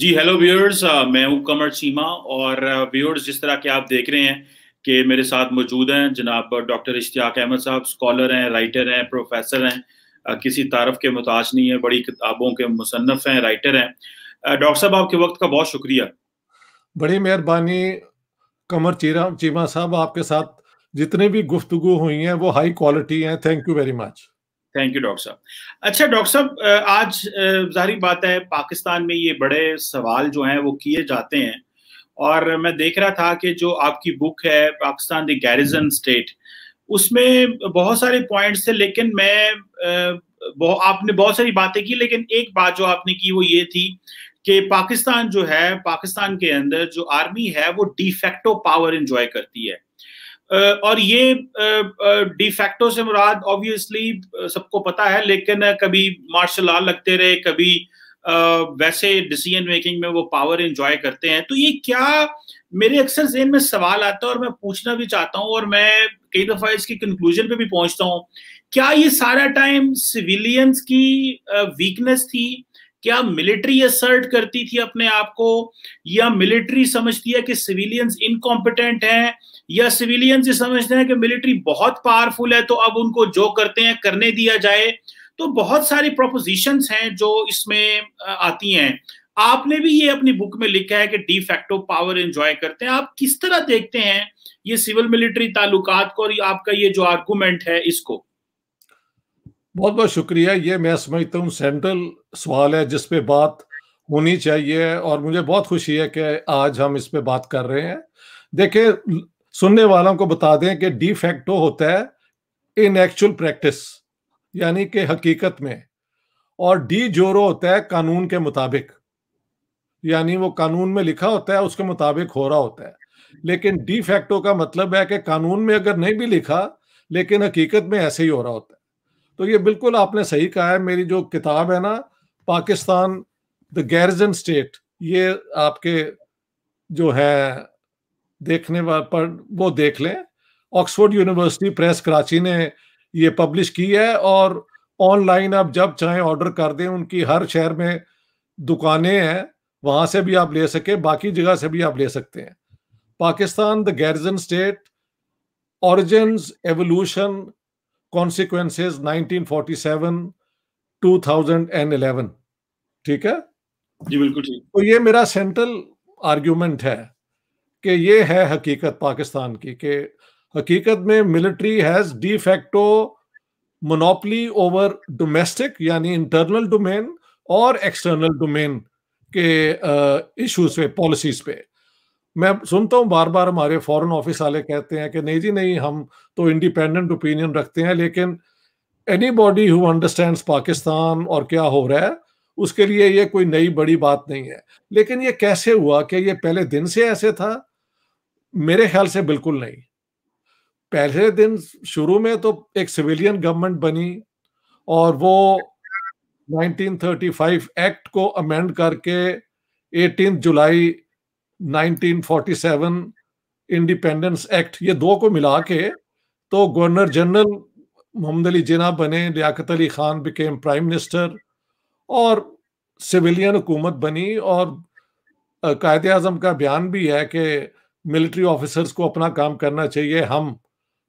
जी hello viewers uh, मैं हूं कमर सीमा और व्यूअर्स uh, जिस तरह के आप देख रहे हैं कि मेरे साथ मौजूद हैं जनाब डॉक्टर इश्तियाक अहमद साहब स्कॉलर हैं राइटर हैं प्रोफेसर हैं uh, किसी तारफ के मुताज नहीं है बड़ी किताबों के मुसनफ़ हैं राइटर हैं डॉक्टर साहब आपके वक्त का बहुत शुक्रिया बड़ी मेहरबानी कमर चीरा चीमा साहब आपके साथ जितने भी गुफ्तु हुई हैं वो हाई क्वालिटी हैं thank you very much thank you doctor साहब अच्छा डॉक्टर साहब आज जाहिर बात है पाकिस्तान में ये बड़े सवाल जो हैं वो किए जाते हैं और मैं देख रहा था कि जो आपकी बुक है पाकिस्तान द गैरिजन स्टेट उसमें बहुत सारे पॉइंट्स थे लेकिन मैं बहु, आपने बहुत सारी बातें की लेकिन एक बात जो आपने की वो ये थी कि पाकिस्तान जो है पाकिस्तान के अंदर जो आर्मी है वो डिफेक्टो पावर इंजॉय करती है और ये डिफैक्टो से मुराद ऑब्वियसली सबको पता है लेकिन कभी मार्शल आर्ट लगते रहे कभी वैसे डिसीजन मेकिंग में वो पावर एंजॉय करते हैं तो ये क्या मेरे अक्सर जेन में सवाल आता है और मैं पूछना भी चाहता हूँ और मैं कई दफा इसके कंक्लूजन पे भी पहुंचता हूँ क्या ये सारा टाइम सिविलियंस की वीकनेस थी क्या मिलिट्री असर्ट करती थी अपने आप को या मिलिट्री समझती है कि सिविलियंस इनकॉम्पिटेंट हैं या सिविलियंस ये समझते हैं कि मिलिट्री बहुत पावरफुल है तो अब उनको जो करते हैं करने दिया जाए तो बहुत सारी प्रोपोजिशंस हैं जो इसमें आती हैं आपने भी ये अपनी बुक में लिखा है कि डी फैक्टो पावर एंजॉय करते हैं आप किस तरह देखते हैं ये सिविल मिलिट्री ताल्लुकात को और आपका ये जो आर्गूमेंट है इसको बहुत बहुत शुक्रिया ये मैं समझता हूँ सेंट्रल सवाल है जिस पे बात होनी चाहिए और मुझे बहुत खुशी है कि आज हम इस पे बात कर रहे हैं देखिए सुनने वालों को बता दें कि डी फैक्टो होता है इन एक्चुअल प्रैक्टिस यानी कि हकीकत में और डी जोरो होता है कानून के मुताबिक यानी वो कानून में लिखा होता है उसके मुताबिक हो रहा होता है लेकिन डी फैक्टो का मतलब है कि कानून में अगर नहीं भी लिखा लेकिन हकीकत में ऐसे ही हो रहा होता है तो ये बिल्कुल आपने सही कहा है मेरी जो किताब है ना पाकिस्तान द गैरजन स्टेट ये आपके जो है देखने पर वो देख लें ऑक्सफोर्ड यूनिवर्सिटी प्रेस कराची ने ये पब्लिश की है और ऑनलाइन आप जब चाहें ऑर्डर कर दें उनकी हर शहर में दुकानें हैं वहाँ से भी आप ले सके बाकी जगह से भी आप ले सकते हैं Pakistan the garrison state origin evolution consequences 1947 2011 ठीक है जी बिल्कुल ठीक तो ये मेरा सेंट्रल आर्ग्यूमेंट है कि ये है हकीकत पाकिस्तान की कि हकीकत में military has de facto monopoly over domestic यानी इंटरनल डोमेन और एक्सटर्नल डोमेन के इश्यूज पे पॉलिसीज पे मैं सुनता हूँ बार बार हमारे फॉरेन ऑफिस वाले कहते हैं कि नहीं जी नहीं हम तो इंडिपेंडेंट ओपिनियन रखते हैं लेकिन anybody who understand Pakistan और क्या हो रहा है उसके लिए ये कोई नई बड़ी बात नहीं है लेकिन ये कैसे हुआ कि ये पहले दिन से ऐसे था मेरे ख्याल से बिल्कुल नहीं पहले दिन शुरू में तो एक सिविलियन गवर्नमेंट बनी और वो 1935 एक्ट को अमेंड करके 18 जुलाई 1947 इंडिपेंडेंस एक्ट ये दो को मिला के तो गवर्नर जनरल मोहम्मद अली जिना बने Liaquat Ali Khan became prime minister और सिविलियन हुकूमत बनी और कायद अजम का बयान भी है कि मिलिट्री ऑफिसर्स को अपना काम करना चाहिए हम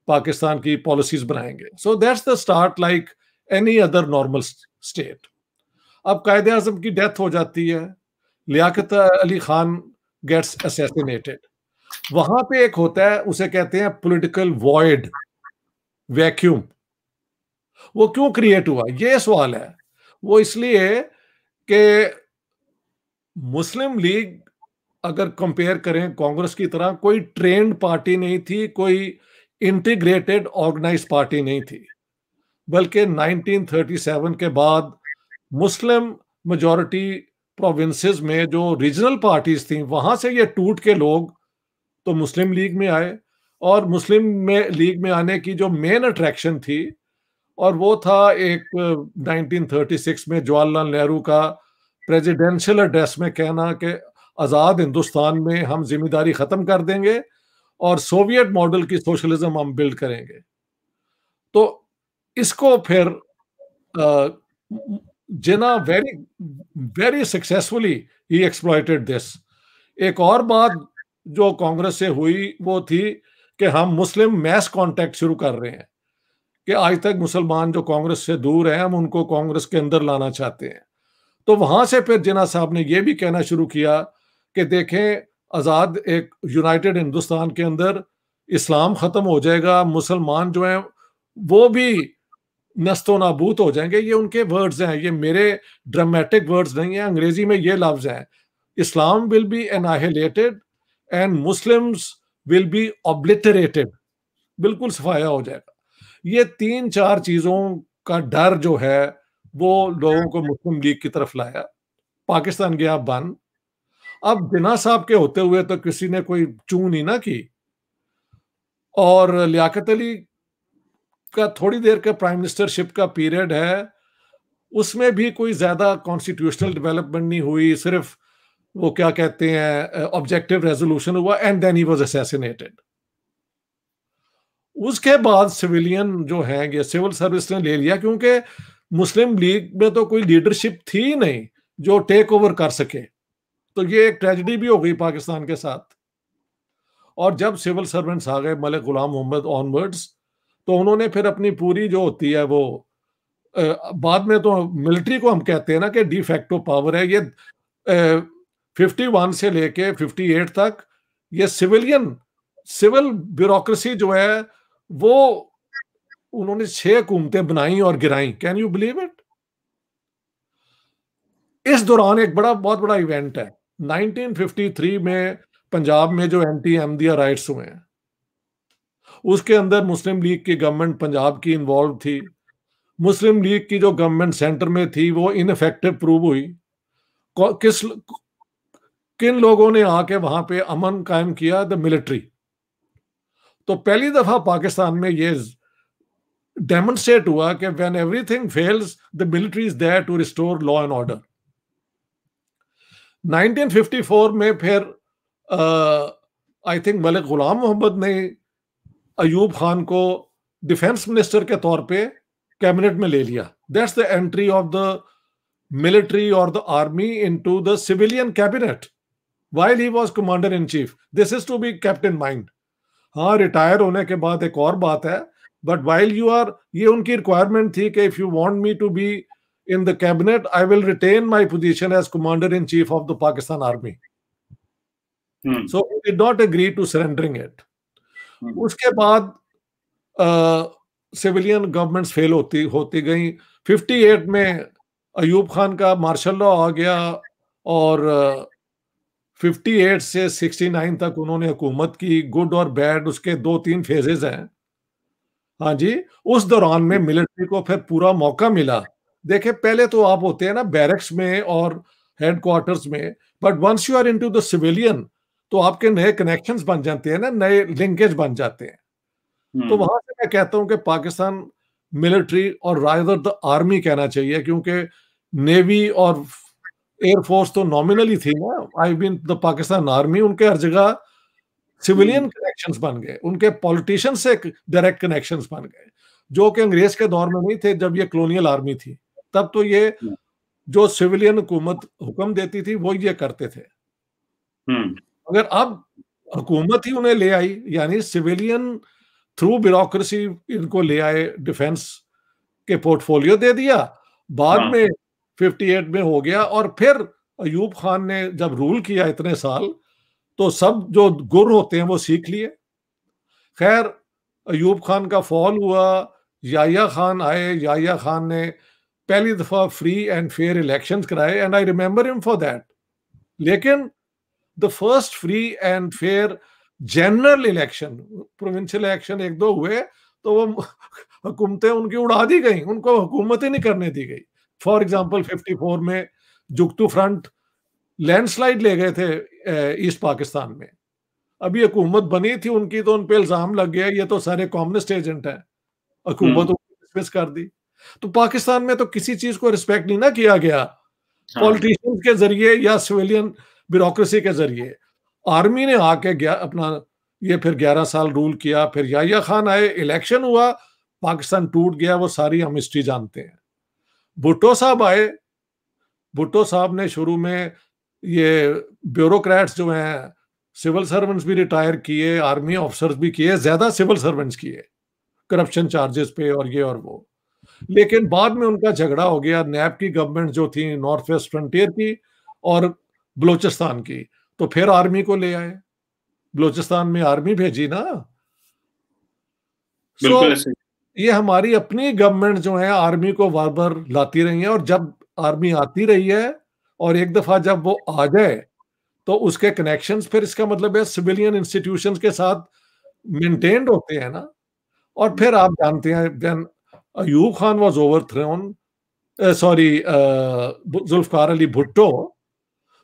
पाकिस्तान की पॉलिसीज बनाएंगे so that's the start like any other normal state अब कायद अजम की डेथ हो जाती है लियाकत अली खान गेट्स असैसिनेटेड वहां पे एक होता है उसे कहते हैं पॉलिटिकल वॉइड वैक्यूम वो क्यों क्रिएट हुआ ये सवाल है वो इसलिए कि मुस्लिम लीग अगर कंपेयर करें कांग्रेस की तरह कोई ट्रेंड पार्टी नहीं थी कोई इंटीग्रेटेड ऑर्गेनाइज पार्टी नहीं थी बल्कि 1937 के बाद मुस्लिम मेजॉरिटी प्रोविंसेस में जो रीजनल पार्टीज थी वहां से ये टूट के लोग तो मुस्लिम लीग में आए और मुस्लिम में लीग में आने की जो मेन अट्रैक्शन थी और वो था एक 1936 में जवाहरलाल नेहरू का प्रेसिडेंशियल एड्रेस में कहना कि आज़ाद हिंदुस्तान में हम जिम्मेदारी ख़त्म कर देंगे और सोवियत मॉडल की सोशलिज्म हम बिल्ड करेंगे तो इसको फिर जिना वेरी वेरी सक्सेसफुली ही एक्सप्लॉयटेड दिस एक और बात जो कांग्रेस से हुई वो थी कि हम मुस्लिम मैस कांटेक्ट शुरू कर रहे हैं कि आज तक मुसलमान जो कांग्रेस से दूर हैं हम उनको कांग्रेस के अंदर लाना चाहते हैं तो वहां से फिर जिना साहब ने यह भी कहना शुरू किया कि देखें आज़ाद एक यूनाइटेड हिंदुस्तान के अंदर इस्लाम ख़त्म हो जाएगा मुसलमान जो हैं वो भी नस्तो नाबूत हो जाएंगे ये उनके वर्ड्स हैं ये मेरे ड्रामेटिक वर्ड्स नहीं हैं अंग्रेजी में ये लफ्ज हैं Islam will be annihilated and Muslims will be obliterated बिल्कुल सफाया हो जाएगा ये तीन चार चीज़ों का डर जो है वो लोगों को मुस्लिम लीग की तरफ लाया पाकिस्तान गया बन अब बिना साहब के होते हुए तो किसी ने कोई चू नहीं ना की और लियाकत अली का थोड़ी देर का प्राइम मिनिस्टरशिप का पीरियड है उसमें भी कोई ज्यादा कॉन्स्टिट्यूशनल डेवलपमेंट नहीं हुई सिर्फ वो क्या कहते हैं ऑब्जेक्टिव रेजोल्यूशन हुआ and then he was assassinated उसके बाद सिविलियन जो है ये सिविल सर्विस ने ले लिया क्योंकि मुस्लिम लीग में तो कोई लीडरशिप थी नहीं जो टेक ओवर कर सके तो ये एक ट्रेजिडी भी हो गई पाकिस्तान के साथ और जब सिविल सर्वेंट्स आ गए मलिक गुलाम मोहम्मद ऑनवर्ड्स तो उन्होंने फिर अपनी पूरी जो होती है वो बाद में तो मिलिट्री को हम कहते हैं ना कि डिफेक्टो पावर है ये फिफ्टी वन से लेके फिफ्टी एट तक ये सिविलियन सिविल ब्यूरोक्रेसी जो है वो उन्होंने छह हुकूमतें बनाई और गिराई कैन यू बिलीव इट इस दौरान एक बड़ा बहुत बड़ा इवेंट है 1953 में पंजाब में जो एंटी अहमदिया राइट्स हुए हैं उसके अंदर मुस्लिम लीग की गवर्नमेंट पंजाब की इन्वॉल्व थी मुस्लिम लीग की जो गवर्नमेंट सेंटर में थी वो इनफेक्टिव प्रूव हुई किस किन लोगों ने आके वहां पे अमन कायम किया द मिलिट्री तो पहली दफा पाकिस्तान में ये डेमोन्स्ट्रेट हुआ कि when everything fails the military is there to restore law and order 1954 में फिर आई थिंक मलिक गुलाम मोहम्मद ने अयूब खान को डिफेंस मिनिस्टर के तौर पे कैबिनेट में ले लिया that's the entry of the military और the army into civilian cabinet while he was commander in chief this is to be kept in हाँ रिटायर होने के बाद एक और बात है बट वाइल यू आर ये उनकी रिक्वायरमेंट थी कि if you want me to be in the cabinet I will retain my position as commander in chief of the Pakistan army so he did not agree to surrendering it hmm. उसके बाद civilian governments fail होती होती गई 58 में अयूब खान का martial law आ गया और 58 से 69 तक उन्होंने हुकूमत की गुड और बैड उसके दो तीन फेजेज हैं हाँ जी उस दौरान में मिलिट्री को फिर पूरा मौका मिला देखे पहले तो आप होते हैं ना बैरक्स में और हेडक्वार्टर्स में but once you are into the civilian तो आपके नए कनेक्शन बन जाते हैं ना नए लिंकेज बन जाते हैं हम्म। तो वहां से मैं कहता हूं कि पाकिस्तान मिलिट्री और राइजर द आर्मी कहना चाहिए क्योंकि नेवी और एयरफोर्स तो नॉमिनली थी ना I been the Pakistan army उनके हर जगह सिविलियन कनेक्शंस हम्म। बन गए उनके पॉलिटिशियन से डायरेक्ट कनेक्शंस बन गए जो कि अंग्रेज के दौर में नहीं थे जब ये कॉलोनियल आर्मी थी तब तो ये हम्म। जो सिविलियन हुकूमत हुक्म देती थी वो ये करते थे मगर अब हुकूमत ही उन्हें ले आई यानी सिविलियन थ्रू ब्यूरोक्रेसी इनको ले आए डिफेंस के पोर्टफोलियो दे दिया बाद हाँ। में 58 में हो गया और फिर अयूब खान ने जब रूल किया इतने साल तो सब जो गुर होते हैं वो सीख लिए खैर अयूब खान का फॉल हुआ याया खान आए याया खान ने पहली दफा फ्री एंड फेयर इलेक्शन कराए and I remember him for that लेकिन the first free and fair general election provincial election एक दो हुए तो वो हुकूमतें उनकी उड़ा दी गई उनको हुकूमत ही नहीं करने दी गई फॉर एग्जाम्पल फोर में जुगतू फ्रंट लैंडस्लाइड ले गए थे ईस्ट पाकिस्तान में अभी हुकूमत बनी थी उनकी तो उन पर इल्जाम लग गया ये तो सारे कॉम्युनिस्ट एजेंट हैं हुकूमत डिसमिस हम्म। कर दी तो पाकिस्तान में तो किसी चीज को रिस्पेक्ट नहीं ना किया गया पॉलिटिशियंस हाँ। के जरिए या सिविलियन ब्यूरोसी के जरिए आर्मी ने आके अपना ये फिर 11 साल रूल किया फिर याया खान आए इलेक्शन हुआ पाकिस्तान टूट गया वो सारी हम हिस्ट्री जानते हैं भुट्टो साहब आए भुट्टो साहब ने शुरू में ये ब्यूरोक्रेट्स जो हैं सिविल सर्वेंट्स भी रिटायर किए आर्मी ऑफिसर्स भी किए ज्यादा सिविल सर्वेंट्स किए करप्शन चार्जेस पे और ये और वो लेकिन बाद में उनका झगड़ा हो गया नैब की गवर्नमेंट जो थी नॉर्थ वेस्ट फ्रंटियर की और बलोचिस्तान की तो फिर आर्मी को ले आए बलोचिस्तान में आर्मी भेजी ना so, ये हमारी अपनी गवर्नमेंट जो है आर्मी को बार बार लाती रही है और जब आर्मी आती रही है और एक दफा जब वो आ जाए तो उसके कनेक्शन फिर इसका मतलब है सिविलियन इंस्टीट्यूशन के साथ मेंटेन्ड होते हैं ना और फिर आप जानते हैं then Ayub Khan was overthrown sorry Zulfikar Ali Bhutto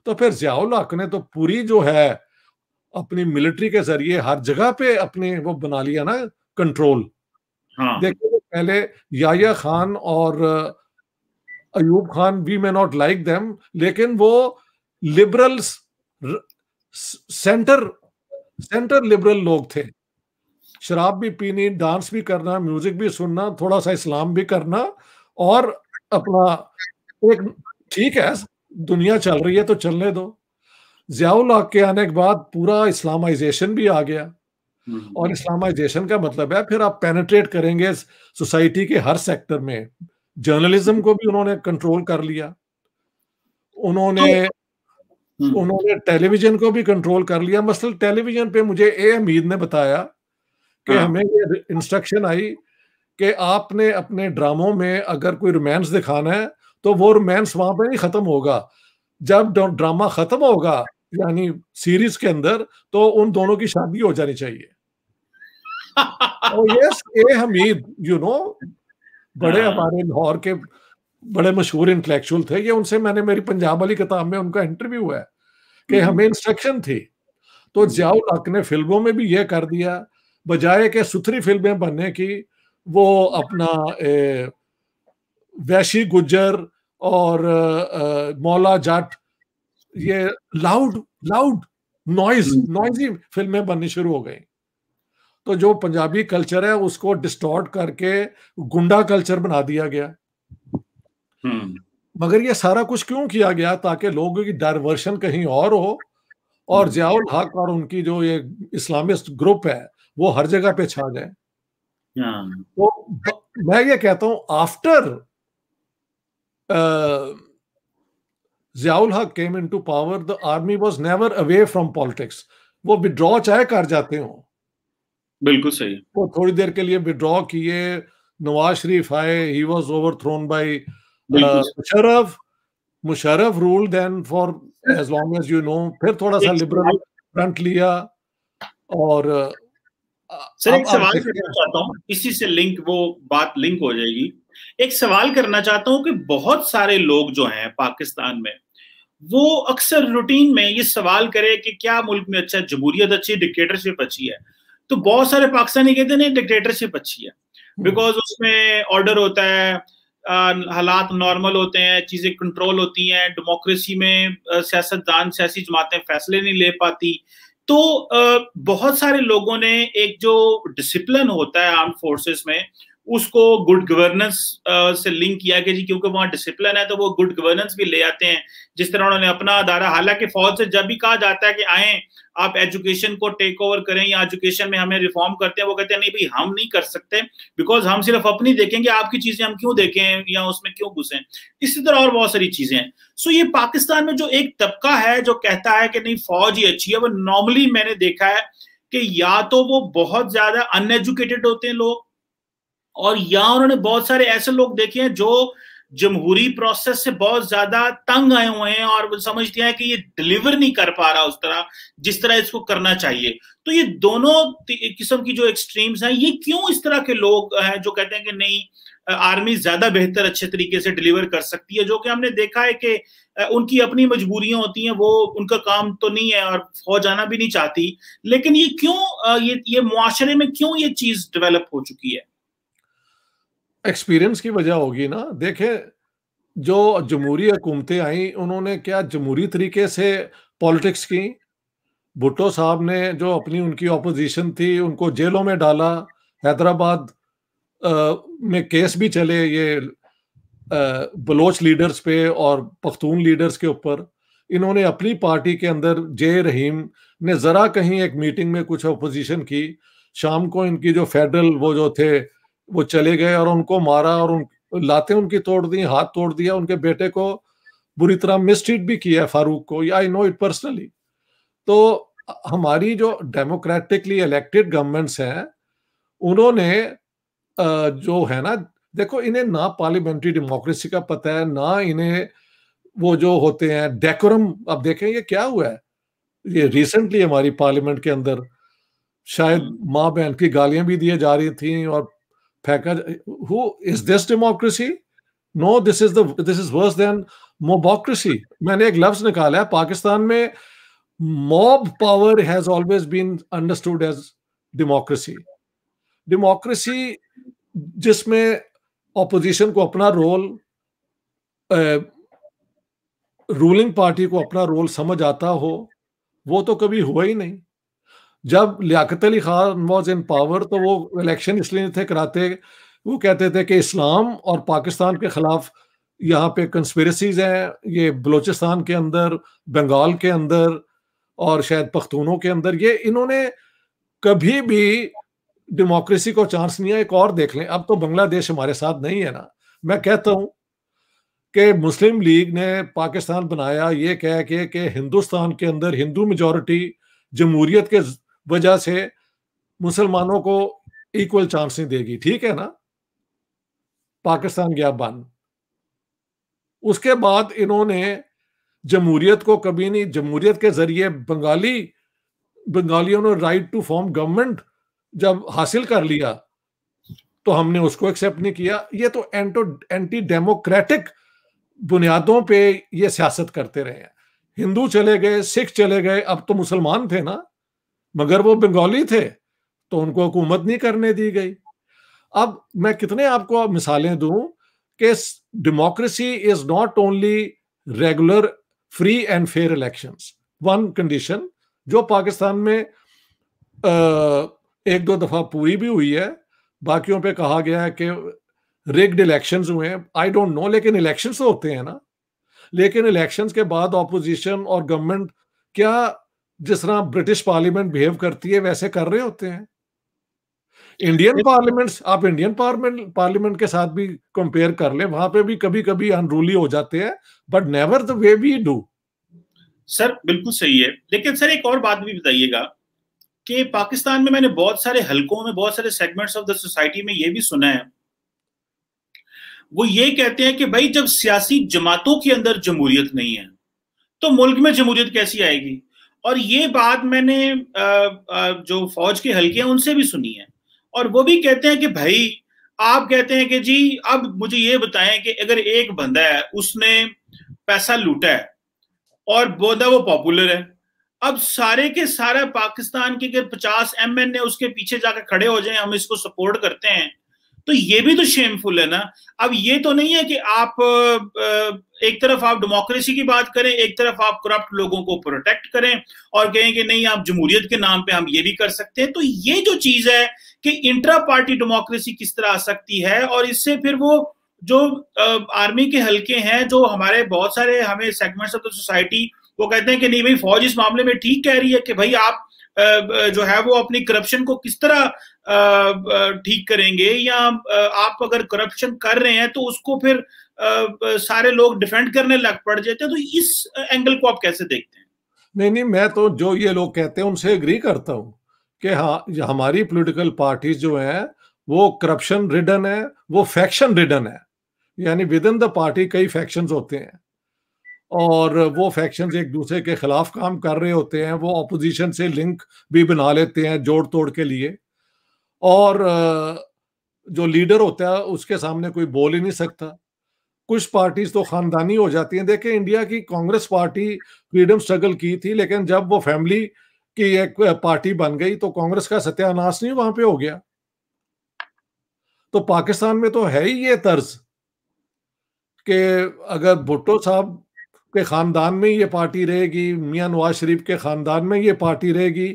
तो फिर जियाउल हक ने तो पूरी जो है अपनी मिलिट्री के जरिए हर जगह पे अपने वो बना लिया ना कंट्रोल हाँ। देखिए तो पहले याया खान और Ayub Khan we may not like them लेकिन वो लिबरल्स सेंटर सेंटर लिबरल लोग थे शराब भी पीनी डांस भी करना म्यूजिक भी सुनना थोड़ा सा इस्लाम भी करना और अपना एक ठीक है दुनिया चल रही है तो चलने दो जियाउल हक के आने के बाद पूरा इस्लामाइजेशन भी आ गया हम्म। और इस्लामाइजेशन का मतलब है फिर आप पेनेट्रेट करेंगे सोसाइटी के हर सेक्टर में जर्नलिज्म को भी उन्होंने कंट्रोल कर लिया उन्होंने तो- हम्म। उन्होंने टेलीविजन को भी कंट्रोल कर लिया मसल टेलीविजन पे मुझे ए हमीद ने बताया कि हाँ। हमें ये इंस्ट्रक्शन आई कि आपने अपने ड्रामों में अगर कोई रोमांस दिखाना है तो वो रोमांस वहां पर ही खत्म होगा जब ड्रामा खत्म होगा यानी सीरीज के अंदर तो उन दोनों की शादी हो जानी चाहिए yes A Hamid you know बड़े हाँ। हमारे लाहौर के बड़े मशहूर इंटेलेक्चुअल थे ये उनसे मैंने मेरी पंजाब वाली किताब में उनका इंटरव्यू है कि हम्म। हमें इंस्ट्रक्शन थी तो हम्म। जियाउल हक ने फिल्मों में भी ये कर दिया बजाय के सुथरी फिल्में बनने की वो अपना ए, वैशी गुजर और मौला जाट ये लाउड लाउड नॉइज नॉइजी फिल्में बननी शुरू हो गई तो जो पंजाबी कल्चर है उसको डिस्टॉर्ट करके गुंडा कल्चर बना दिया गया हम्म। मगर ये सारा कुछ क्यों किया गया ताकि लोगों की डायवर्शन कहीं और हो और हम्म। जियाउल हक और उनकी जो ये इस्लामिस्ट ग्रुप है वो हर जगह पे छा जाए हाँ। तो मैं ये कहता हूं after Ziaul Haq came into power the army was never away from politics वो विड्रॉ चाहे कर जाते हो बिल्कुल सही वो थोड़ी देर के लिए विड्रॉ किए नवाज शरीफ आए he was overthrown by Musharraf Musharraf rule then for as long as you know फिर थोड़ा सा लिबरल फ्रंट लिया और uh, सर एक सवाल चाहता हूँ इसी से लिंक वो बात लिंक हो जाएगी एक सवाल करना चाहता हूं कि बहुत सारे लोग जो हैं पाकिस्तान में वो अक्सर रूटीन में ये सवाल करे कि क्या मुल्क में अच्छा जमहूरियत अच्छी डिक्टेटरशिप अच्छी है तो बहुत सारे पाकिस्तानी कहते हैं डिक्टेटरशिप अच्छी है बिकॉज हम्म। उसमें ऑर्डर होता है हालात नॉर्मल होते हैं चीज़ें कंट्रोल होती हैं डेमोक्रेसी में सियासतदान सियासी जमातें फैसले नहीं ले पाती तो बहुत सारे लोगों ने एक जो डिसिप्लिन होता है आर्म फोर्सेस में उसको गुड गवर्नेंस से लिंक किया गया जी क्योंकि वहां डिसिप्लिन है तो वो गुड गवर्नेंस भी ले आते हैं जिस तरह उन्होंने अपना अदारा हालांकि फौज से जब भी कहा जाता है कि आए आप एजुकेशन को टेक ओवर करें या एजुकेशन में हमें रिफॉर्म करते हैं वो कहते हैं नहीं भाई हम नहीं कर सकते बिकॉज हम सिर्फ अपनी देखेंगे आपकी चीजें हम क्यों देखें या उसमें क्यों घुसें इसी तरह और बहुत सारी चीजें हैं सो ये पाकिस्तान में जो एक तबका है जो कहता है कि नहीं फौज ही अच्छी है वो नॉर्मली मैंने देखा है कि या तो वो बहुत ज्यादा अनएजुकेटेड होते हैं लोग और यहाँ उन्होंने बहुत सारे ऐसे लोग देखे हैं जो जमहूरी प्रोसेस से बहुत ज्यादा तंग आए हुए हैं और समझ दिया है कि ये डिलीवर नहीं कर पा रहा उस तरह जिस तरह इसको करना चाहिए तो ये दोनों किस्म की जो एक्सट्रीम्स हैं ये क्यों इस तरह के लोग हैं जो कहते हैं कि नहीं आर्मी ज्यादा बेहतर अच्छे तरीके से डिलीवर कर सकती है जो कि हमने देखा है कि उनकी अपनी मजबूरियां होती हैं वो उनका काम तो नहीं है और फौज आना भी नहीं चाहती लेकिन ये क्यों ये ये मुआरे में क्यों ये चीज डेवलप हो चुकी है एक्सपीरियंस की वजह होगी ना देखे जो जमहूरी हुकूमतें आई उन्होंने क्या जमहूरी तरीके से पॉलिटिक्स की भुट्टो साहब ने जो अपनी उनकी ऑपोजिशन थी उनको जेलों में डाला हैदराबाद में केस भी चले ये बलोच लीडर्स पे और पख्तून लीडर्स के ऊपर इन्होंने अपनी पार्टी के अंदर जे रहीम ने ज़रा कहीं एक मीटिंग में कुछ अपोजिशन की शाम को इनकी जो फेडरल वो जो थे वो चले गए और उनको मारा और उन लाते उनकी तोड़ दी हाथ तोड़ दिया उनके बेटे को बुरी तरह मिसट्रीट भी किया है फारूक को या आई नो इट पर्सनली तो हमारी जो डेमोक्रेटिकली इलेक्टेड गवर्नमेंट्स हैं उन्होंने जो है ना देखो इन्हें ना पार्लियामेंट्री डेमोक्रेसी का पता है ना इन्हें वो जो होते हैं डेकोरम अब देखें ये क्या हुआ है ये रिसेंटली हमारी पार्लियामेंट के अंदर शायद हम्म। माँ बहन की गालियां भी दिए जा रही थी और Packard, who is this democracy? No, this is the this is worse than mobocracy. मैंने एक लफ्ज निकाला है पाकिस्तान में mob power has always been understood as democracy. Democracy जिसमें ऑपोजिशन को अपना रोल रूलिंग पार्टी को अपना रोल समझ आता हो वो तो कभी हुआ ही नहीं जब Liaquat Ali Khan was in power तो वो इलेक्शन इसलिए नहीं थे कराते वो कहते थे कि इस्लाम और पाकिस्तान के खिलाफ यहाँ पे कंस्परेसीज हैं ये बलोचिस्तान के अंदर बंगाल के अंदर और शायद पख्तूनों के अंदर ये इन्होंने कभी भी डेमोक्रेसी को चांस नहीं है एक और देख लें अब तो बांग्लादेश हमारे साथ नहीं है ना मैं कहता हूँ कि मुस्लिम लीग ने पाकिस्तान बनाया ये कह के कि हिंदुस्तान के अंदर हिंदू मेजोरिटी जमहूरीत के वजह से मुसलमानों को इक्वल चांस नहीं देगी ठीक है ना पाकिस्तान गया बंद उसके बाद इन्होंने जमहूरियत को कभी नहीं जमहूरियत के जरिए बंगाली बंगालियों ने राइट टू फॉर्म गवर्नमेंट जब हासिल कर लिया तो हमने उसको एक्सेप्ट नहीं किया ये तो एंटो एंटी डेमोक्रेटिक बुनियादों पे ये सियासत करते रहे हैं हिंदू चले गए सिख चले गए अब तो मुसलमान थे ना मगर वो बंगाली थे तो उनको हुकूमत नहीं करने दी गई अब मैं कितने आपको मिसालें दूं कि democracy is not only regular free and fair elections one condition जो पाकिस्तान में एक दो दफा पूरी भी हुई है बाकियों पे कहा गया है कि रिग्ड इलेक्शंस हुए हैं आई डोंट नो लेकिन इलेक्शंस तो होते हैं ना लेकिन इलेक्शंस के बाद ऑपोजिशन और गवर्नमेंट क्या जिस तरह ब्रिटिश पार्लियामेंट बिहेव करती है वैसे कर रहे होते हैं इंडियन तो पार्लियामेंट आप इंडियन पार्लियामेंट पार्लियामेंट के साथ भी कंपेयर कर ले वहां पे भी कभी कभी अनरूली हो जाते हैं but never the way we do sir बिल्कुल सही है लेकिन सर एक और बात भी बताइएगा कि पाकिस्तान में मैंने बहुत सारे हलकों में बहुत सारे सेगमेंट्स ऑफ द सोसाइटी में ये भी सुना है वो ये कहते हैं कि भाई जब सियासी जमातों के अंदर जमहूरियत नहीं है तो मुल्क में जमहूरियत कैसी आएगी और ये बात मैंने जो फौज के हल्के हैं उनसे भी सुनी है और वो भी कहते हैं कि भाई आप कहते हैं कि जी अब मुझे ये बताएं कि अगर एक बंदा है उसने पैसा लूटा है और बोधा वो पॉपुलर है अब सारे के सारा पाकिस्तान के अगर पचास एम एन ए उसके पीछे जाकर खड़े हो जाए हम इसको सपोर्ट करते हैं तो ये भी तो शेमफुल है ना अब ये तो नहीं है कि आप एक तरफ आप डेमोक्रेसी की बात करें एक तरफ आप करप्ट लोगों को प्रोटेक्ट करें और कहें कि नहीं आप जमहूरियत के नाम पे हम ये भी कर सकते हैं तो ये जो चीज है कि इंट्रा पार्टी डेमोक्रेसी किस तरह आ सकती है और इससे फिर वो जो आर्मी के हल्के हैं जो हमारे बहुत सारे हमें सेगमेंट्स ऑफ द सोसाइटी वो कहते हैं कि नहीं भाई फौज इस मामले में ठीक कह रही है कि भाई आप जो है वो अपनी करप्शन को किस तरह ठीक करेंगे या आप अगर करप्शन कर रहे हैं तो उसको फिर सारे लोग डिफेंड करने लग पड़ जाते हैं तो इस एंगल को आप कैसे देखते हैं नहीं नहीं मैं तो जो ये लोग कहते हैं उनसे एग्री करता हूँ कि हाँ हमारी पॉलिटिकल पार्टी जो है वो करप्शन रिडन है वो फैक्शन रिडन है यानी विद इन द पार्टी कई फैक्शन होते हैं और वो फैक्शंस एक दूसरे के खिलाफ काम कर रहे होते हैं वो अपोजिशन से लिंक भी बना लेते हैं जोड़ तोड़ के लिए और जो लीडर होता है उसके सामने कोई बोल ही नहीं सकता कुछ पार्टीज तो खानदानी हो जाती हैं देखिए इंडिया की कांग्रेस पार्टी फ्रीडम स्ट्रगल की थी लेकिन जब वो फैमिली की एक पार्टी बन गई तो कांग्रेस का सत्यानाश नहीं वहां पे हो गया तो पाकिस्तान में तो है ही ये तर्ज कि अगर भुट्टो साहब के खानदान में ये पार्टी रहेगी मियां नवाज शरीफ के खानदान में ये पार्टी रहेगी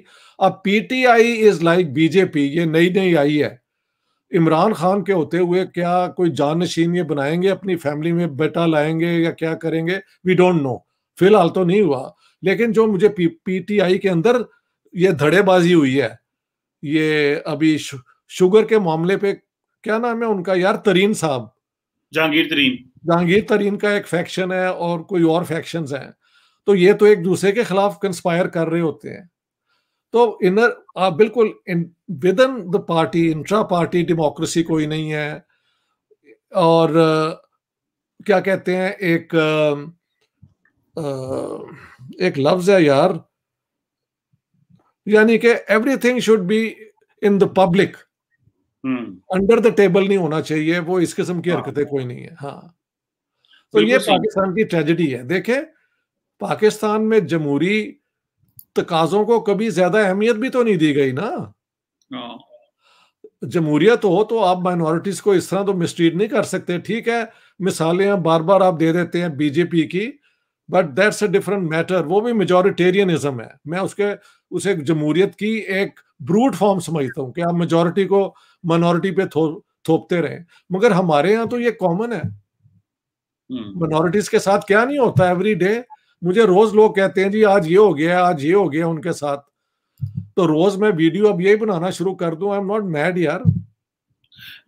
अब पीटीआई इज लाइक बीजेपी ये नई नई आई है इमरान खान के होते हुए क्या कोई जानशीन ये बनाएंगे अपनी फैमिली में बेटा लाएंगे या क्या करेंगे वी डोंट नो फिलहाल तो नहीं हुआ लेकिन जो मुझे पी, पीटीआई के अंदर ये धड़ेबाजी हुई है ये अभी शु, शुगर के मामले पे क्या नाम है उनका यार तरीन साहब जहांगीर तरीन जहांगीर तरीन का एक फैक्शन है और कोई और फैक्शन है तो ये तो एक दूसरे के खिलाफ कंस्पायर कर रहे होते हैं तो इनर आप बिल्कुल within the party intra party democracy कोई नहीं है और क्या कहते हैं एक एक लफ्ज है यार यानी कि everything should be in the public hmm. Under the table नहीं होना चाहिए वो इस किस्म की हाँ। हरकतें कोई नहीं है हाँ तो ये पाकिस्तान की ट्रेजिडी है देखे पाकिस्तान में जमहूरी तकाजों को कभी ज्यादा अहमियत भी तो नहीं दी गई ना हाँ। जमहूरियत हो तो आप माइनॉरिटीज को इस तरह तो मिसट्रीट नहीं कर सकते ठीक है मिसालें बार बार आप दे देते हैं बीजेपी की but that's a different matter वो भी मेजोरिटेरियनिज्म है मैं उसके उसे जमहूरियत की एक ब्रूट फॉर्म समझता हूँ कि आप मेजोरिटी को माइनॉरिटी पे थो, थोपते रहे मगर हमारे यहाँ तो ये कॉमन है माइनॉरिटीज हम्म। के साथ क्या नहीं होता एवरी डे मुझे रोज लोग कहते हैं जी आज ये हो गया आज ये हो गया उनके साथ तो रोज मैं वीडियो अब यही बनाना शुरू कर दू आई एम नॉट मैड यार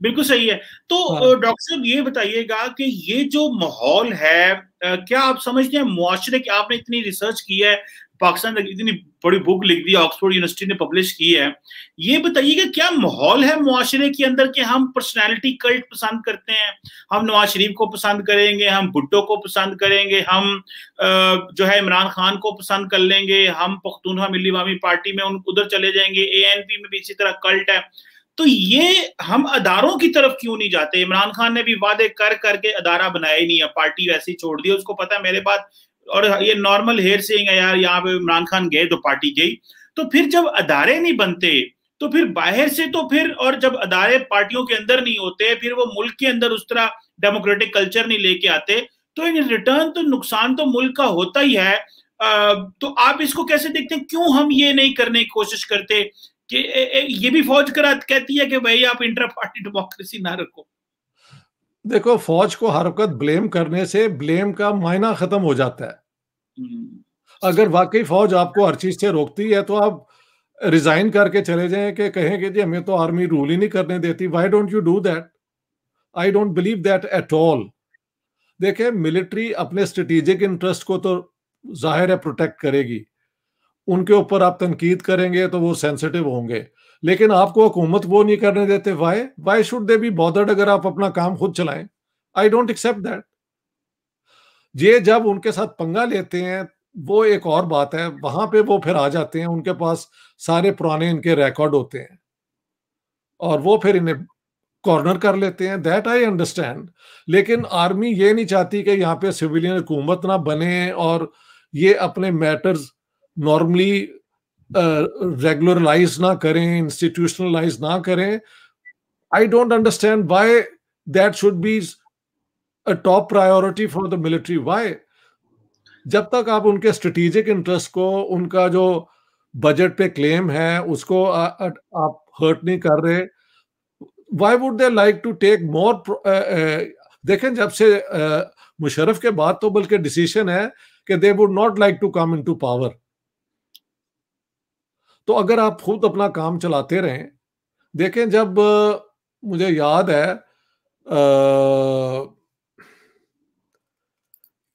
बिल्कुल सही है तो हाँ। डॉक्टर साहब ये बताइएगा कि ये जो माहौल है क्या आप समझते हैं मुआरे की आपने इतनी रिसर्च की है पाकिस्तान तक इतनी बड़ी बुक लिख दी ऑक्सफोर्ड यूनिवर्सिटी ने पब्लिश की है ये बताइएगा क्या माहौल है मुआरे के अंदर कि हम पर्सनैलिटी कल्ट पसंद करते हैं हम नवाज शरीफ को पसंद करेंगे हम भुट्टो को पसंद करेंगे हम जो है इमरान खान को पसंद कर लेंगे हम पख्तूनवा मिली वामी पार्टी में उन उधर चले जाएंगे ए में भी इसी तरह कल्ट है तो ये हम अदारों की तरफ क्यों नहीं जाते इमरान खान ने भी वादे कर करके अदारा बनाया ही नहीं है पार्टी वैसे ही छोड़ दी उसको पता है मेरे पास और ये नॉर्मल हेयर सेइंग है यार यहाँ पे इमरान खान गए तो पार्टी गई तो फिर जब अदारे नहीं बनते तो फिर बाहर से तो फिर और जब अदारे पार्टियों के अंदर नहीं होते फिर वो मुल्क के अंदर उस तरह डेमोक्रेटिक कल्चर नहीं लेके आते तो इन रिटर्न तो नुकसान तो मुल्क का होता ही है आ, तो आप इसको कैसे देखते हैं क्यों हम ये नहीं करने की कोशिश करते कि ये भी फौज करा कहती है कि भाई आप इंटर पार्टी डेमोक्रेसी ना रखो देखो फौज को हर वक्त ब्लेम करने से ब्लेम का मायना खत्म हो जाता है हम्म। अगर वाकई फौज आपको हर चीज से रोकती है तो आप रिजाइन करके चले जाएं कि कहें कि जी हमें तो आर्मी रूल ही नहीं करने देती why don't you do that I don't believe that at all देखें मिलिट्री अपने स्ट्रेटेजिक इंटरेस्ट को तो जाहिर है प्रोटेक्ट करेगी उनके ऊपर आप तनकीद करेंगे तो वो सेंसिटिव होंगे लेकिन आपको हुकूमत वो नहीं करने देते why why should they be bothered अगर आप अपना काम खुद चलाएं आई डोंट एक्सेप्ट दैट ये जब उनके साथ पंगा लेते हैं वो एक और बात है वहां पे वो फिर आ जाते हैं उनके पास सारे पुराने इनके रिकॉर्ड होते हैं और वो फिर इन्हें कॉर्नर कर लेते हैं दैट आई अंडरस्टैंड लेकिन आर्मी ये नहीं चाहती कि यहाँ पे सिविलियन हुकूमत ना बने और ये अपने मैटर्स नॉर्मली रेगुलरलाइज ना करें इंस्टीट्यूशनलाइज ना करें I don't understand why that should be a top priority for the military why जब तक आप उनके स्ट्रेटेजिक इंटरेस्ट को उनका जो बजट पे क्लेम है उसको आ, आ, आप हर्ट नहीं कर रहे why would they like to take more देखें जब से मुशरफ के बाद तो बल्कि डिसीशन है कि they would not like to come into power तो अगर आप खुद अपना काम चलाते रहें देखें जब मुझे याद है आ,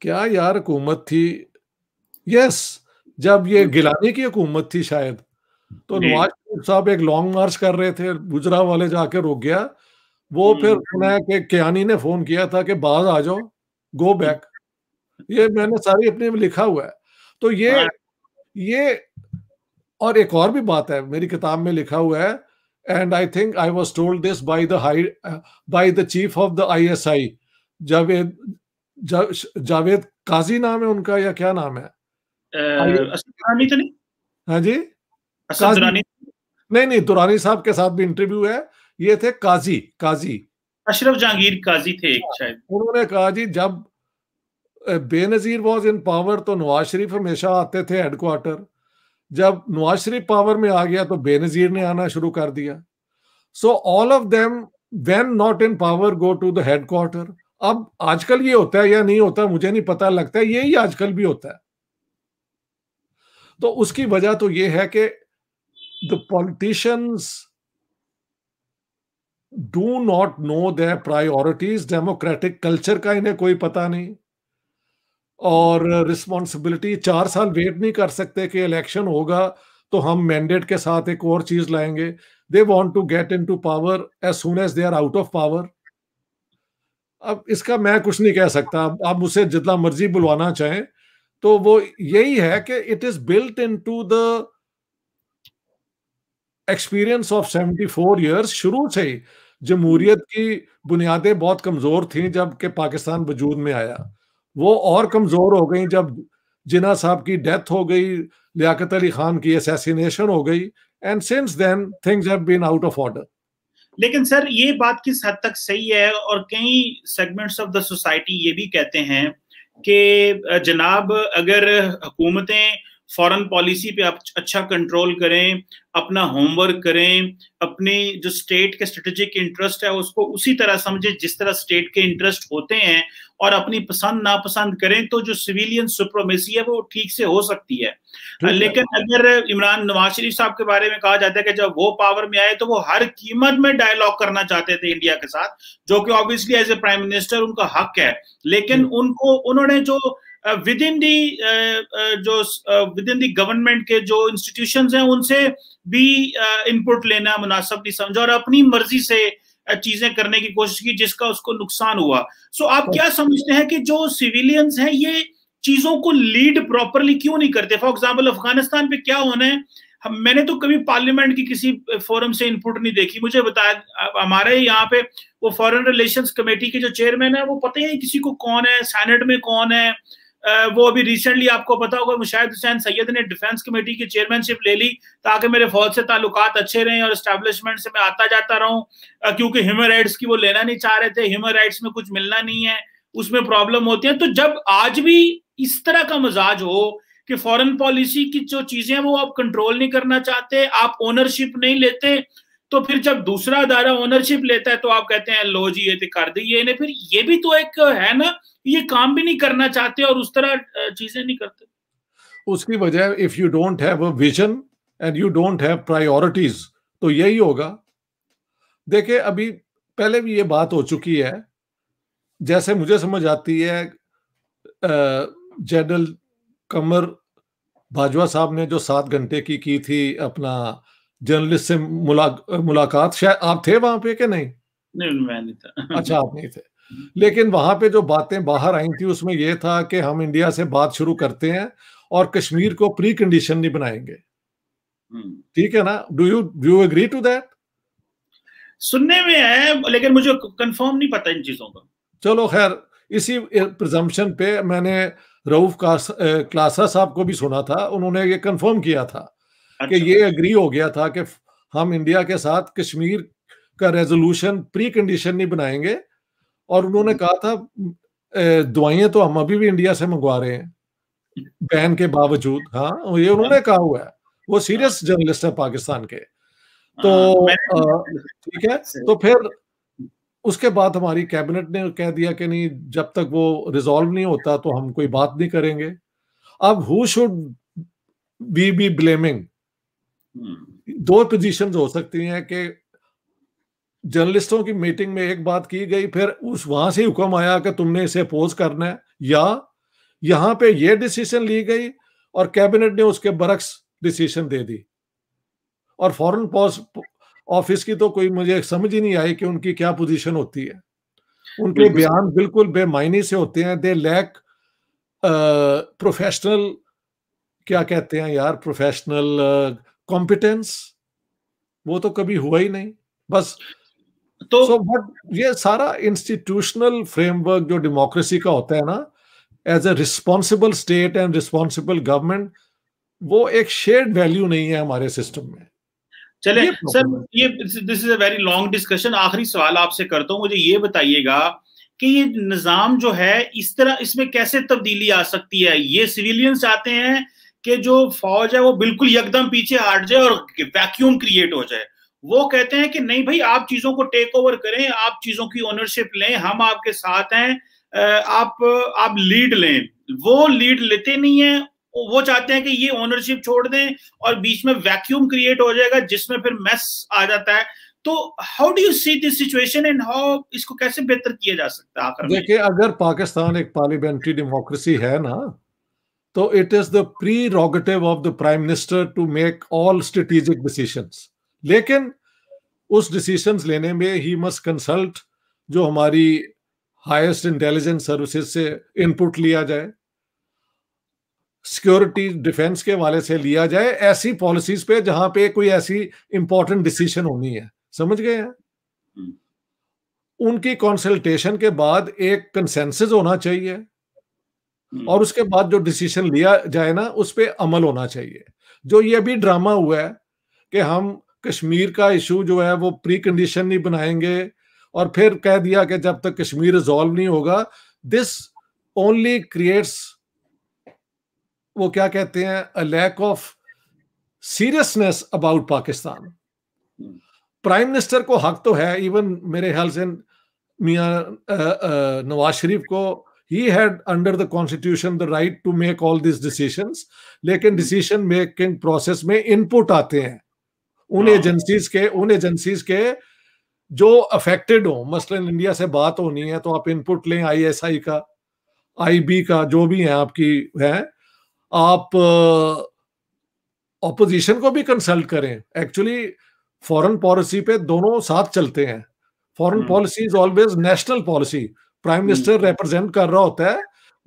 क्या यार हुकूमत थी यस जब ये गिलानी की हुकूमत थी शायद तो नवाज शरीफ साहब एक लॉन्ग मार्च कर रहे थे गुजरा वाले जाके रुक गया वो हम्म। फिर सुना कि ने फोन किया था कि बाज आ जाओ गो बैक ये मैंने सारी अपने में लिखा हुआ है तो ये हाँ। ये और एक और भी बात है मेरी किताब में लिखा हुआ है and I think I was told this by the high by the chief of the I S I Javed जा, जावेद काजी नाम है उनका या क्या नाम है तो हाँ जी नहीं नहीं दुरानी साहब के साथ भी इंटरव्यू है ये थे काजी काजी अशरफ जहांगीर काजी थे हाँ, शायद उन्होंने कहा जी जब बेनजीर वॉज इन पावर तो नवाज शरीफ हमेशा आते थे हेडक्वार्टर जब नवाज शरीफ पावर में आ गया तो बेनजीर ने आना शुरू कर दिया so all of them when not in power go to the headquarter अब आजकल ये होता है या नहीं होता मुझे नहीं पता लगता है यही आजकल भी होता है तो उसकी वजह तो ये है कि the politicians do not know the priorities democratic culture का इन्हें कोई पता नहीं और रिस्पॉन्सिबिलिटी चार साल वेट नहीं कर सकते कि इलेक्शन होगा तो हम मैंडेट के साथ एक और चीज लाएंगे they want to get into power as soon as they are out of power अब इसका मैं कुछ नहीं कह सकता आप मुझसे जितना मर्जी बुलवाना चाहें तो वो यही है कि it is built into the experience of seventy four years शुरू से ही जमहूरियत की बुनियादें बहुत कमजोर थी जबकि पाकिस्तान वजूद में आया वो और कमजोर हो गई जब जिना साहब की डेथ हो गई लियाकत अली खान की असैसिनेशन हो गई and since then things have been out of order लेकिन सर ये बात किस हद तक सही है और कई सेगमेंट्स ऑफ द सोसाइटी ये भी कहते हैं कि जनाब अगर हुकूमतें फॉरेन पॉलिसी पे आप अच्छा कंट्रोल करें अपना होमवर्क करें अपने जो स्टेट के स्ट्रेटेजिक इंटरेस्ट है उसको उसी तरह समझें जिस तरह स्टेट के इंटरेस्ट होते हैं और अपनी पसंद नापसंद करें तो जो सिविलियन सुप्रोमेसी है वो ठीक से हो सकती है लेकिन अगर इमरान नवाज शरीफ साहब के बारे में कहा जाता है कि जब वो पावर में आए तो वो हर कीमत में डायलॉग करना चाहते थे इंडिया के साथ जो कि obviously as a prime minister उनका हक है लेकिन हम्म। उनको उन्होंने जो विद इन दी जो विद इन दी गवर्नमेंट के जो इंस्टीट्यूशन हैं उनसे भी इनपुट लेना मुनासब नहीं समझा और अपनी मर्जी से चीजें करने की कोशिश की जिसका उसको नुकसान हुआ सो so, आप क्या अच्छा। समझते हैं कि जो सिविलियंस हैं ये चीजों को लीड प्रॉपरली क्यों नहीं करते फॉर एग्जाम्पल अफगानिस्तान पे क्या होना है हम मैंने तो कभी पार्लियामेंट की किसी फोरम से इनपुट नहीं देखी मुझे बताया हमारे यहाँ पे वो फॉरेन रिलेशंस कमेटी के जो चेयरमैन है वो पता ही किसी को कौन है सैनेट में कौन है वो अभी रिसेंटली आपको पता होगा मुशाहिद हुसैन सैयद ने डिफेंस कमेटी की चेयरमैनशिप ले ली ताकि मेरे फौज से ताल्लुकात अच्छे रहें और इस्टेब्लिशमेंट से मैं आता जाता रहूं क्योंकि ह्यूमन राइट्स की वो लेना नहीं चाह रहे थे ह्यूमन राइट्स में कुछ मिलना नहीं है उसमें प्रॉब्लम होती है तो जब आज भी इस तरह का मजाज हो कि फॉरेन पॉलिसी की जो चीजें हैं वो आप कंट्रोल नहीं करना चाहते आप ओनरशिप नहीं लेते तो फिर जब दूसरा अदारा ओनरशिप लेता है तो आप कहते हैं लो जी ये तो कर दी ये फिर ये भी तो एक है ना ये काम भी नहीं करना चाहते और उस तरह चीजें नहीं करते उसकी वजह if you don't have a vision and you don't have priorities तो यही होगा देखिए अभी पहले भी ये बात हो चुकी है जैसे मुझे समझ आती है जनरल कमर बाजवा साहब ने जो सात घंटे की की थी अपना जर्नलिस्ट से मुला, मुलाकात शायद आप थे वहां पे कि नहीं नहीं मैं नहीं था अच्छा आप नहीं थे लेकिन वहां पे जो बातें बाहर आई थी उसमें यह था कि हम इंडिया से बात शुरू करते हैं और कश्मीर को प्री कंडीशन नहीं बनाएंगे हम्म। ठीक है ना do you do agree to that सुनने में है लेकिन मुझे कंफर्म नहीं पता इन चीजों का चलो खैर इसी प्रजम्पन पे मैंने रऊफ क्लासा साहब को भी सुना था उन्होंने ये कंफर्म किया था अच्छा। कि ये एग्री हो गया था कि हम इंडिया के साथ कश्मीर का रेजोल्यूशन प्री कंडीशन नहीं बनाएंगे और उन्होंने कहा था दवाइयां तो हम अभी भी इंडिया से मंगवा रहे हैं बैन के बावजूद हाँ ये उन्होंने कहा हुआ है वो सीरियस जर्नलिस्ट है पाकिस्तान के हाँ, तो ठीक है तो फिर उसके बाद हमारी कैबिनेट ने कह दिया कि नहीं जब तक वो रिजॉल्व नहीं होता तो हम कोई बात नहीं करेंगे अब who should be be blaming दो पोजीशंस हो सकती हैं कि जर्नलिस्टों की मीटिंग में एक बात की गई फिर उस वहां से हुक्म आया कि तुमने इसे पोज करना है या यहां पे यह डिसीजन ली गई और कैबिनेट ने उसके बरक्स डिसीजन दे दी और फॉरेन पॉज ऑफिस की तो कोई मुझे समझ ही नहीं आई कि उनकी क्या पोजीशन होती है उनके बयान बिल्कुल बेमायने से होते हैं दे लैक प्रोफेशनल क्या कहते हैं यार प्रोफेशनल कॉम्पिटेंस वो तो कभी हुआ ही नहीं बस तो so, ये सारा इंस्टीट्यूशनल फ्रेमवर्क जो डेमोक्रेसी का होता है ना as a responsible state and responsible government वो एक शेयर्ड वैल्यू नहीं है हमारे सिस्टम में चले सर ये this is a very long discussion आखिरी सवाल आपसे करता हूँ मुझे ये बताइएगा कि ये निज़ाम जो है इस तरह इसमें कैसे तब्दीली आ सकती है ये सिविलियंस आते हैं कि जो फौज है वो बिल्कुल यकदम पीछे हट जाए और वैक्यूम क्रिएट हो जाए वो कहते हैं कि नहीं भाई आप चीजों को टेक ओवर करें आप चीजों की ओनरशिप लें हम आपके साथ हैं आप आप लीड लें वो लीड लेते नहीं है वो चाहते हैं कि ये ओनरशिप छोड़ दें और बीच में वैक्यूम क्रिएट हो जाएगा जिसमें फिर मैस आ जाता है तो how do you see this situation and how इसको कैसे बेहतर किया जा सकता है देखिए अगर पाकिस्तान एक पार्लियामेंट्री डेमोक्रेसी है ना तो it is the prerogative of the prime minister to make all strategic decisions लेकिन उस डिसीशन लेने में ही मस्ट कंसल्ट जो हमारी हाईएस्ट इंटेलिजेंस सर्विसेज से इनपुट लिया जाए सिक्योरिटी डिफेंस के वाले से लिया जाए ऐसी पॉलिसीज पे जहां पे कोई ऐसी इंपॉर्टेंट डिसीजन होनी है समझ गए हैं हम्म। उनकी कंसल्टेशन के बाद एक कंसेंसस होना चाहिए हम्म। और उसके बाद जो डिसीजन लिया जाए ना उस पर अमल होना चाहिए जो ये भी ड्रामा हुआ है कि हम कश्मीर का इशू जो है वो प्री कंडीशन नहीं बनाएंगे और फिर कह दिया कि जब तक कश्मीर रिजॉल्व नहीं होगा दिस ओनली क्रिएट्स वो क्या कहते हैं a lack of seriousness about Pakistan prime minister को हक तो है इवन मेरे ख्याल से मियाँ नवाज शरीफ को ही had under the constitution the right to make all this decisions लेकिन डिसीशन मेकिंग प्रोसेस में इनपुट आते हैं उन हाँ। एजेंसीज के उन एजेंसीज के जो अफेक्टेड हो मसलन इंडिया से बात होनी है तो आप इनपुट लें आईएसआई का आईबी का जो भी है आपकी है आप ऑपोजिशन को भी कंसल्ट करें एक्चुअली फॉरेन पॉलिसी पे दोनों साथ चलते हैं foreign policy is always national policy prime minister represent कर रहा होता है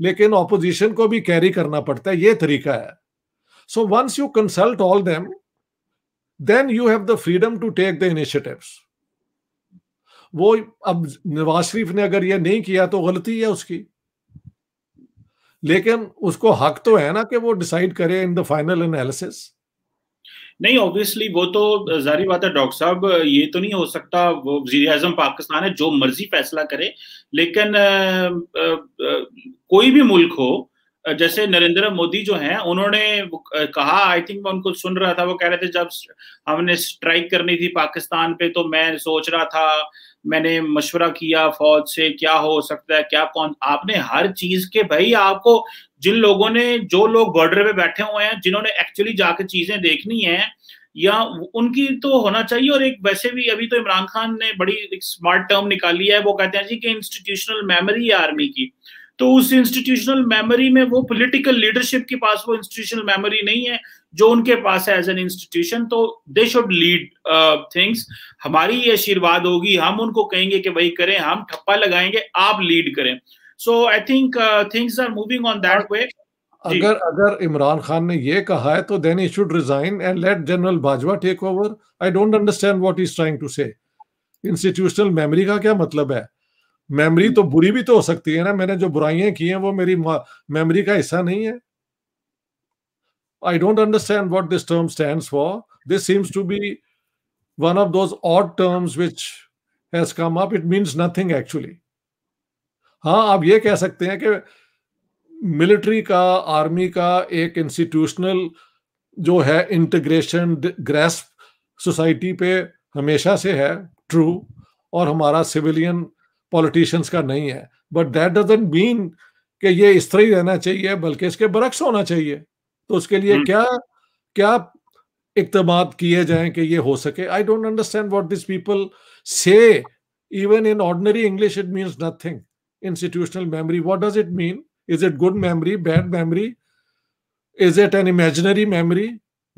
लेकिन ऑपोजिशन को भी कैरी करना पड़ता है ये तरीका है so once you consult all them then you have the freedom to take the initiatives वो अब नवाज शरीफ ने अगर ये नहीं किया तो गलती है उसकी लेकिन उसको हक तो है ना कि वो डिसाइड करे इन द फाइनल एनालिसिस नहीं ऑब्वियसली वो तो जारी बात है डॉक्टर साहब ये तो नहीं हो सकता वो वजीर अजम पाकिस्तान है जो मर्जी फैसला करे लेकिन आ, आ, आ, कोई भी मुल्क हो जैसे नरेंद्र मोदी जो हैं उन्होंने कहा आई थिंक मैं उनको सुन रहा था वो कह रहे थे जब हमने स्ट्राइक करनी थी पाकिस्तान पे तो मैं सोच रहा था मैंने मशवरा किया फौज से क्या हो सकता है क्या कौन आपने हर चीज के भाई आपको जिन लोगों ने जो लोग बॉर्डर पे बैठे हुए हैं जिन्होंने एक्चुअली जाके चीजें देखनी है या उनकी तो होना चाहिए और एक वैसे भी अभी तो इमरान खान ने बड़ी एक स्मार्ट टर्म निकाली है वो कहते हैं जी कि इंस्टीट्यूशनल मेमोरी है आर्मी की तो उस इंस्टीट्यूशनल मेमोरी में वो पॉलिटिकल लीडरशिप के पास वो इंस्टीट्यूशनल मेमोरी नहीं है जो उनके पास है एज एन इंस्टीट्यूशन तो दे शुड लीड थिंग्स हमारी ये आशीर्वाद होगी हम उनको कहेंगे कि भाई करें हम ठप्पा लगाएंगे आप लीड करें so I think things are moving on that way अगर अगर इमरान खान ने ये कहा है तो then he should resign and let general Bajwa take over I don't understand what is trying to say institutional memory का क्या मतलब है मेमोरी hmm. तो बुरी भी तो हो सकती है ना मैंने जो बुराइयां की हैं वो मेरी मेमोरी का हिस्सा नहीं है I don't understand what this term stands for this seems to be one of those odd terms which has come up it means nothing actually हाँ आप ये कह सकते हैं कि मिलिट्री का आर्मी का एक इंस्टीट्यूशनल जो है इंटीग्रेशन ग्रेस्प सोसाइटी पे हमेशा से है ट्रू और हमारा सिविलियन पॉलिटिशियंस का नहीं है बट दैट डजेंट मीन कि ये इस तरह ही रहना चाहिए बल्कि इसके बरक्स होना चाहिए तो उसके लिए हम्म। क्या क्या इकदाम किए जाए कि ये हो सके I don't understand what this people say even in ordinary English it means nothing institutional memory what does it mean is it good memory bad memory is it an imaginary memory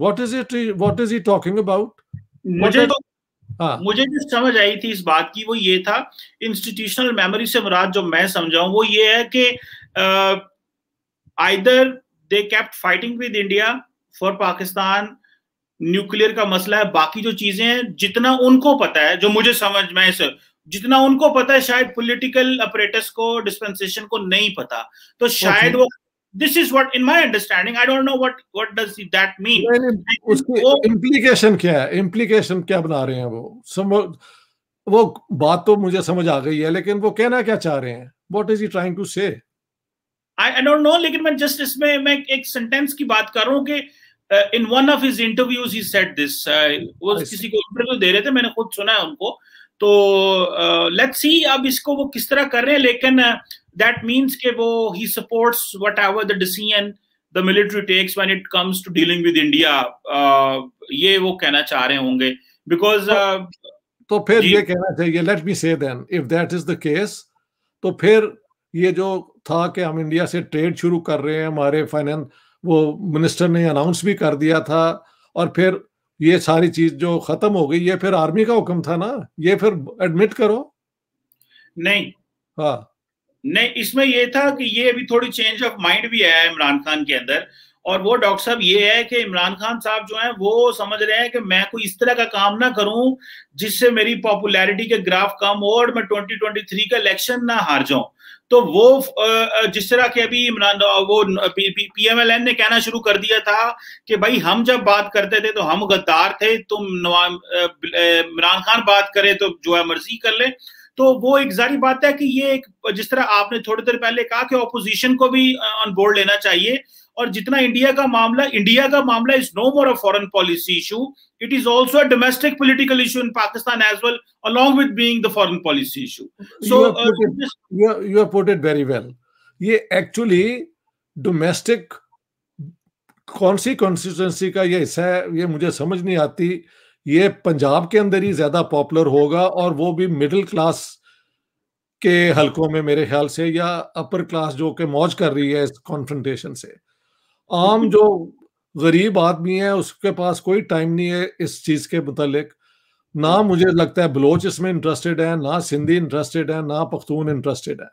what is it what is he talking about मुझे तो हाँ. मुझे जो समझ आई थी इस बात की वो ये था इंस्टीट्यूशनल मेमोरी से मुराद जो मैं समझाऊं वो ये है कि either they kept fighting with India for Pakistan nuclear का मसला है बाकी जो चीजें हैं जितना उनको पता है जो मुझे समझ में सर जितना उनको पता है शायद पॉलिटिकल अपरेटस को डिस्पेंसेशन को नहीं पता तो शायद वो this is what in my understanding I don't know what what does mean उसकी क्या है इंप्लीकेशन क्या बना रहे हैं वो समझ वो बात तो मुझे समझ आ गई है लेकिन वो कहना क्या चाह रहे हैं what is he trying to say I don't know लेकिन मैं जस्ट इसमें मैं एक सेंटेंस की बात कर रहा हूँ in one of his interviews he said this वो किसी को इंटरव्यू दे रहे थे मैंने खुद सुना है उनको तो लेट्स uh, सी अब इसको वो किस तरह कर रहे हैं लेकिन uh, that means ke wo, he supports whatever the decision the military takes when it comes to dealing with India. Uh, ये वो कहना चाह रहे होंगे because तो, uh, तो फिर ये कहना चाहिए let me say then if that is the case तो फिर ये जो था कि हम इंडिया से ट्रेड शुरू कर रहे हैं हमारे फाइनेंस वो मिनिस्टर ने अनाउंस भी कर दिया था और फिर ये सारी चीज जो खत्म हो गई ये फिर आर्मी का हुक्म था ना ये फिर एडमिट करो नहीं हाँ नहीं इसमें यह था कि ये अभी थोड़ी चेंज ऑफ माइंड भी आया है इमरान खान के अंदर और वो डॉक्टर साहब ये है कि इमरान खान साहब जो हैं वो समझ रहे हैं कि मैं कोई इस तरह का काम ना करूं जिससे मेरी पॉपुलैरिटी के ग्राफ कम हो और मैं 2023 का इलेक्शन ना हार जाऊं तो वो जिस तरह के अभी इमरान वो पीएमएलएन ने कहना शुरू कर दिया था कि भाई हम जब बात करते थे तो हम गद्दार थे तुम इमरान खान बात करे तो जो है मर्जी कर ले तो वो एक जारी बात है कि ये एक जिस तरह आपने थोड़ी देर पहले कहा कि ऑपोजिशन को भी ऑन बोर्ड लेना चाहिए और जितना इंडिया का मामला इंडिया का मामला is no more a foreign policy issue it is also domestic political issue in Pakistan as well along with being the foreign policy issue so you are put it very well ये actually domestic कौन सी constituency का ये हिस्सा है ये मुझे समझ नहीं आती ये पंजाब के अंदर ही ज्यादा पॉपुलर होगा और वो भी मिडिल क्लास के हलकों में मेरे ख्याल से या अपर क्लास जो के मौज कर रही है इस कॉन्फ्रेंटेशन से आम जो गरीब आदमी है उसके पास कोई टाइम नहीं है इस चीज़ के मुतालिक ना मुझे लगता है बलोच इसमें इंटरेस्टेड है ना सिंधी इंटरेस्टेड है ना पख्तून इंटरेस्टेड है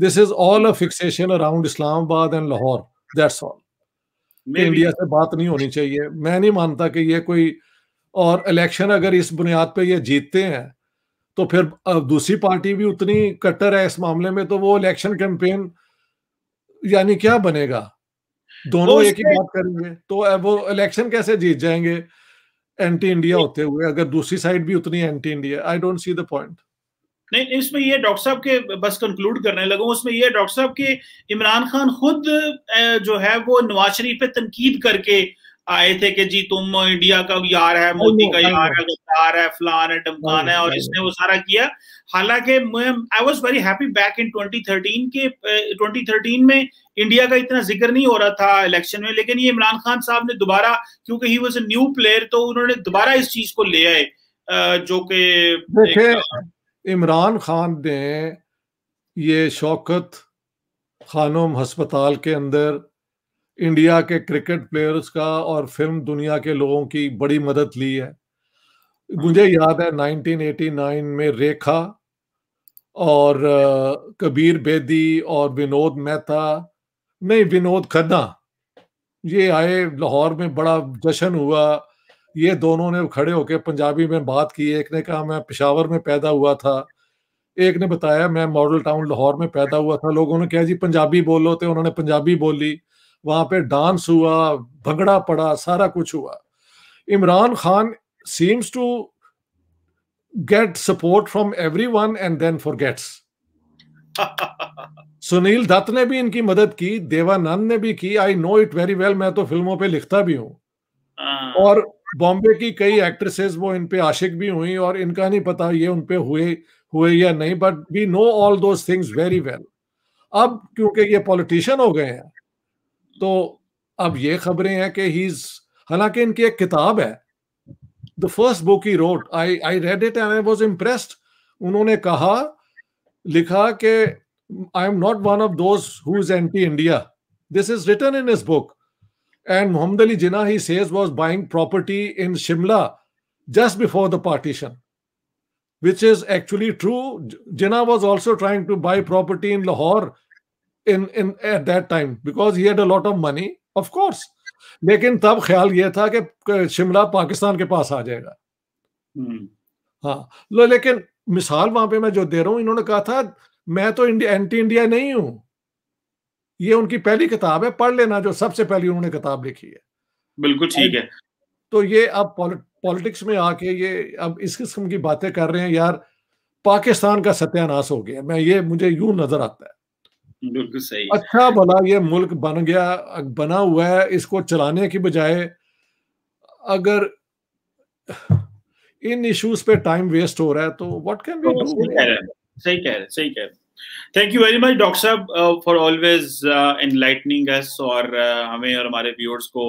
this is all a fixation around Islamabad and Lahore that's all India से बात नहीं होनी चाहिए मैं नहीं मानता कि ये कोई और इलेक्शन अगर इस बुनियाद पे ये जीतते हैं तो फिर दूसरी पार्टी भी उतनी कट्टर है इस मामले में तो वो इलेक्शन कैंपेन यानी क्या बनेगा दोनों तो एक ही बात करेंगे तो वो इलेक्शन कैसे जीत जाएंगे एंटी इंडिया होते हुए अगर दूसरी साइड भी उतनी anti India I don't see the point नहीं इसमें ये डॉक्टर साहब के बस कंक्लूड करने लगा उसमें ये डॉक्टर साहब के इमरान खान खुद जो है वो नवाज शरीफ पे तनकीद करके आए थे कि जी तुम इंडिया का यार है मोदी का यार है गद्दार है फलान है डमकान है और हाँ, इसने वो सारा किया हालांकि I was very happy back in 2013 के 2013 में इंडिया का इतना जिक्र नहीं हो रहा था इलेक्शन में लेकिन ये इमरान खान साहब ने दोबारा क्योंकि he was a new player तो उन्होंने दोबारा इस चीज को ले आए जो कि इमरान खान ने ये शौकत खानम हस्पताल के अंदर इंडिया के क्रिकेट प्लेयर्स का और फिल्म दुनिया के लोगों की बड़ी मदद ली है मुझे हम्म। याद है 1989 में रेखा और कबीर बेदी और विनोद मेहता नहीं विनोद खन्ना ये आए लाहौर में बड़ा जश्न हुआ ये दोनों ने खड़े होकर पंजाबी में बात की एक ने कहा मैं पिशावर में पैदा हुआ था एक ने बताया मैं मॉडल टाउन लाहौर में पैदा हुआ था लोगों ने कहा जी पंजाबी बोलो तो उन्होंने पंजाबी बोली वहां पे डांस हुआ भंगड़ा पड़ा सारा कुछ हुआ Imran Khan seems to get from every one and then for gets Sunil Dutt ने भी इनकी मदद की देवानंद ने भी की I know it very well मैं तो फिल्मों पे लिखता भी हूँ हाँ। और बॉम्बे की कई एक्ट्रेसेस वो इन पे आशिक भी हुई और इनका नहीं पता ये उन पे हुए हुए या नहीं but we know all those things very well अब क्योंकि ये पॉलिटिशियन हो गए हैं तो अब ये खबरें हैं कि ही हालांकि इनकी एक किताब है the first book he wrote I I read it and I was impressed उन्होंने कहा लिखा कि I am not one of those who is anti India this is written in this book and Mohammad Ali Jinnah he says was buying property in Shimla just before the partition which is actually true. Jinnah was also trying to buy property in Lahore in in at that time because he had a lot of money of course लेकिन तब ख्याल ये था कि शिमला पाकिस्तान के पास आ जाएगा hmm. हाँ लो लेकिन मिसाल वहां पे मैं जो दे रहा हूं इन्होंने कहा था मैं तो इंडिया एंटी इंडिया नहीं हूं ये उनकी पहली किताब है पढ़ लेना जो सबसे पहली उन्होंने किताब लिखी है बिल्कुल ठीक है तो ये अब पॉलिटिक्स में आके ये अब इस किस्म की बातें कर रहे हैं यार पाकिस्तान का सत्यानाश हो गया मैं ये मुझे यूं नजर आता है बिल्कुल सही अच्छा भला ये मुल्क बन गया बना हुआ है इसको चलाने की बजाय अगर इन इश्यूज पे टाइम वेस्ट हो रहा है तो व्हाट कैन बी डू सही कह रहे सही कह रहे सही कह रहे thank you very much doctor साहब फॉर ऑलवेज एनलाइटनिंग अस और uh, हमें और हमारे व्यूअर्स को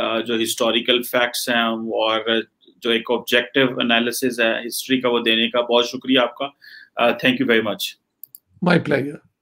uh, जो हिस्टोरिकल फैक्ट्स हैं और जो एक ऑब्जेक्टिव एनालिसिस है हिस्ट्री का वो देने का बहुत शुक्रिया आपका thank you very much my pleasure